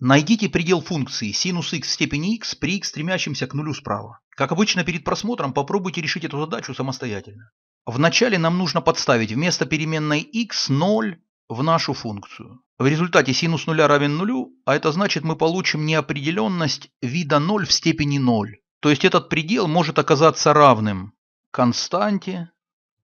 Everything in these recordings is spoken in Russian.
Найдите предел функции синус x в степени x при x стремящемся к нулю справа. Как обычно перед просмотром попробуйте решить эту задачу самостоятельно. Вначале нам нужно подставить вместо переменной x 0 в нашу функцию. В результате синус нуля равен нулю, а это значит мы получим неопределенность вида 0 в степени 0. То есть этот предел может оказаться равным константе,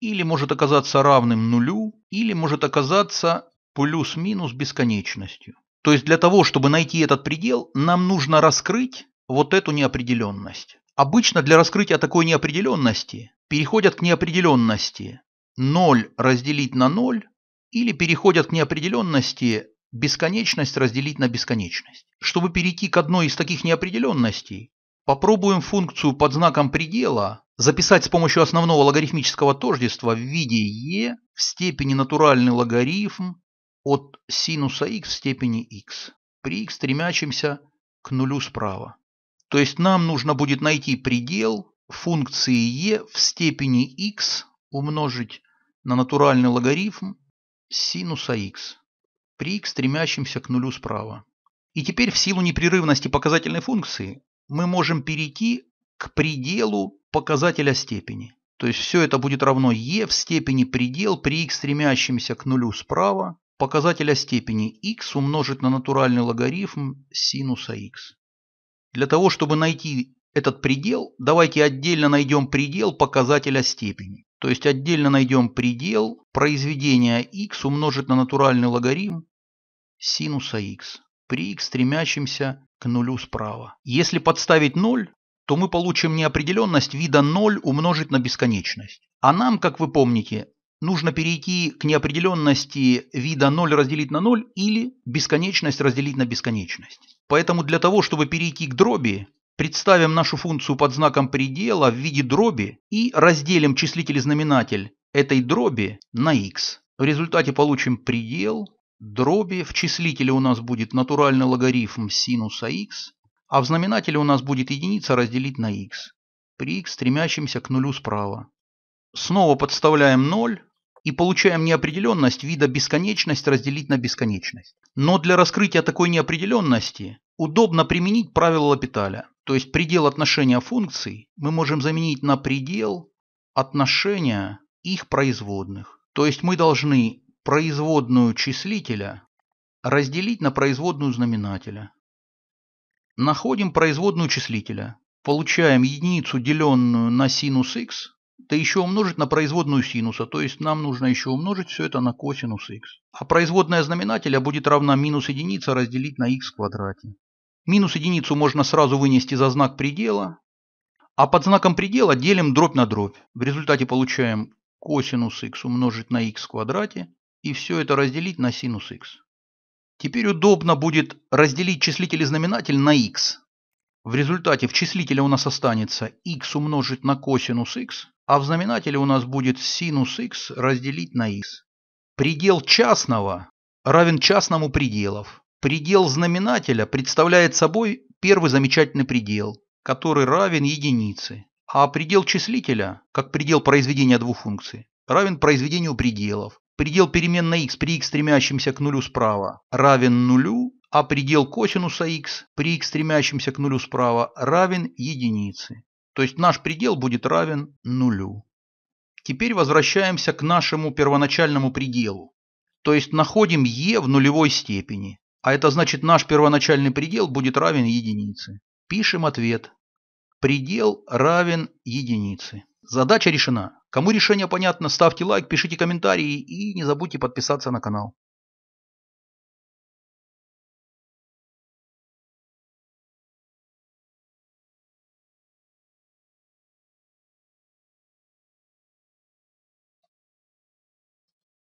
или может оказаться равным нулю, или может оказаться плюс-минус бесконечностью. То есть для того, чтобы найти этот предел, нам нужно раскрыть вот эту неопределенность. Обычно для раскрытия такой неопределенности переходят к неопределенности 0 разделить на 0 или переходят к неопределенности бесконечность разделить на бесконечность. Чтобы перейти к одной из таких неопределенностей, попробуем функцию под знаком предела записать с помощью основного логарифмического тождества в виде e в степени натуральный логарифм от синуса x в степени x при x стремящемся к нулю справа. То есть нам нужно будет найти предел функции e в степени x умножить на натуральный логарифм синуса x при x стремящемся к нулю справа. И теперь в силу непрерывности показательной функции мы можем перейти к пределу показателя степени. То есть все это будет равно e в степени предел при x стремящемся к нулю справа показателя степени x умножить на натуральный логарифм синуса x. Для того, чтобы найти этот предел, давайте отдельно найдем предел показателя степени. То есть отдельно найдем предел произведения x умножить на натуральный логарифм синуса x при x стремящемся к нулю справа. Если подставить 0, то мы получим неопределенность вида 0 умножить на бесконечность. А нам, как вы помните, нужно перейти к неопределенности вида 0 разделить на 0 или бесконечность разделить на бесконечность. Поэтому для того, чтобы перейти к дроби, представим нашу функцию под знаком предела в виде дроби и разделим числитель и знаменатель этой дроби на x. В результате получим предел дроби, в числителе у нас будет натуральный логарифм синуса x, а в знаменателе у нас будет единица разделить на x при x стремящемся к нулю справа. Снова подставляем 0 и получаем неопределенность вида бесконечность разделить на бесконечность. Но для раскрытия такой неопределенности удобно применить правило Лапиталя. То есть предел отношения функций мы можем заменить на предел отношения их производных. То есть мы должны производную числителя разделить на производную знаменателя. Находим производную числителя. Получаем единицу, деленную на синус x да еще умножить на производную синуса, то есть нам нужно еще умножить все это на косинус х. А производная знаменателя будет равна минус единица разделить на х в квадрате. Минус единицу можно сразу вынести за знак предела, а под знаком предела делим дробь на дробь. В результате получаем косинус х умножить на х в квадрате и все это разделить на синус х. Теперь удобно будет разделить числитель и знаменатель на х, в результате в числителе у нас останется x умножить на косинус x, а в знаменателе у нас будет синус x разделить на x. Предел частного равен частному пределов. Предел знаменателя представляет собой первый замечательный предел, который равен единице, а предел числителя, как предел произведения двух функций, равен произведению пределов. Предел переменной x при x стремящемся к нулю справа равен нулю а предел косинуса x при x, стремящемся к нулю справа, равен единице. То есть наш предел будет равен нулю. Теперь возвращаемся к нашему первоначальному пределу. То есть находим е в нулевой степени. А это значит наш первоначальный предел будет равен единице. Пишем ответ. Предел равен единице. Задача решена. Кому решение понятно, ставьте лайк, пишите комментарии и не забудьте подписаться на канал.